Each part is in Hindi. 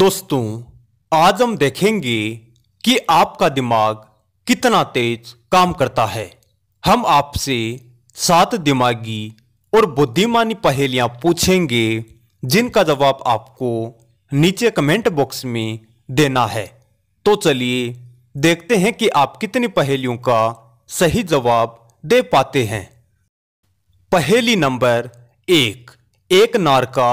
दोस्तों आज हम देखेंगे कि आपका दिमाग कितना तेज काम करता है हम आपसे सात दिमागी और बुद्धिमानी पहेलियां पूछेंगे जिनका जवाब आपको नीचे कमेंट बॉक्स में देना है तो चलिए देखते हैं कि आप कितनी पहेलियों का सही जवाब दे पाते हैं पहेली नंबर एक एक नार का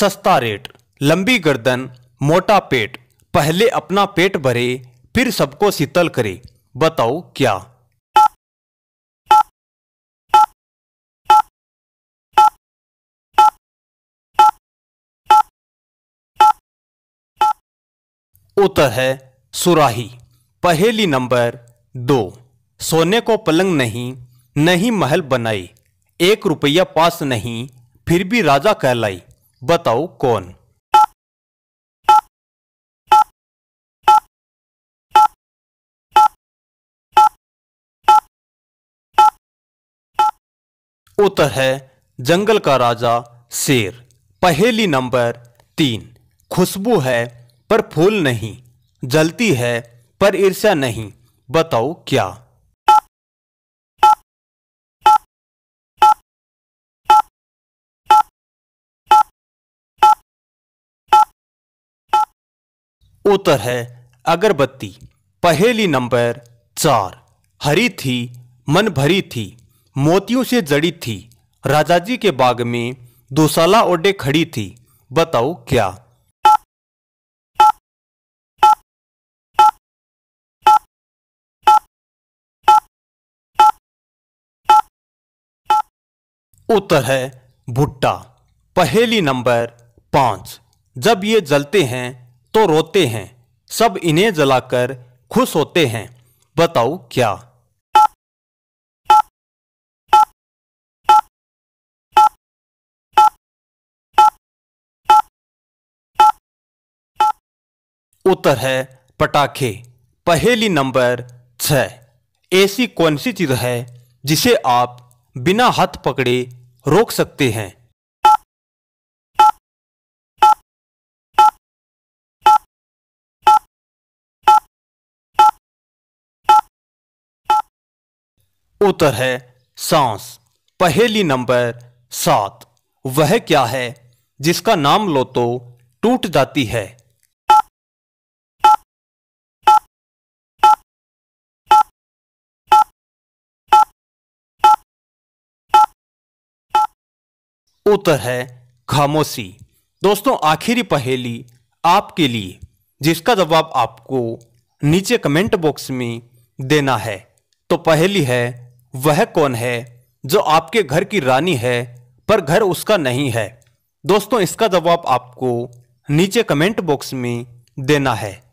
सस्ता रेट लंबी गर्दन मोटा पेट पहले अपना पेट भरे फिर सबको शीतल करे बताओ क्या उत्तर है सुराही पहेली नंबर दो सोने को पलंग नहीं नहीं महल बनाई एक रुपया पास नहीं फिर भी राजा कहलाई बताओ कौन उत्तर है जंगल का राजा शेर पहेली नंबर तीन खुशबू है पर फूल नहीं जलती है पर ईर्ष्या नहीं बताओ क्या उत्तर है अगरबत्ती पहेली नंबर चार हरी थी मन भरी थी मोतियों से जड़ी थी राजा जी के बाग में दोसाला ओडे खड़ी थी बताओ क्या उत्तर है भुट्टा पहेली नंबर पांच जब ये जलते हैं तो रोते हैं सब इन्हें जलाकर खुश होते हैं बताओ क्या उत्तर है पटाखे पहेली नंबर छ ऐसी कौन सी चीज़ है जिसे आप बिना हाथ पकड़े रोक सकते हैं उत्तर है सांस पहेली नंबर सात वह क्या है जिसका नाम लो तो टूट जाती है उत्तर है खामोशी दोस्तों आखिरी पहेली आपके लिए जिसका जवाब आपको नीचे कमेंट बॉक्स में देना है तो पहली है वह कौन है जो आपके घर की रानी है पर घर उसका नहीं है दोस्तों इसका जवाब आपको नीचे कमेंट बॉक्स में देना है